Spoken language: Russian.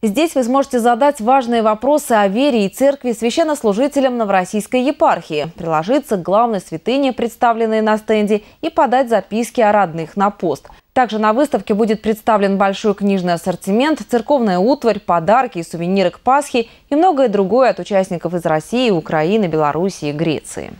Здесь вы сможете задать важные вопросы о вере и церкви священнослужителям Новороссийской епархии, приложиться к главной святыне, представленной на стенде, и подать записки о родных на пост. Также на выставке будет представлен большой книжный ассортимент, церковная утварь, подарки и сувениры к Пасхе и многое другое от участников из России, Украины, Белоруссии и Греции.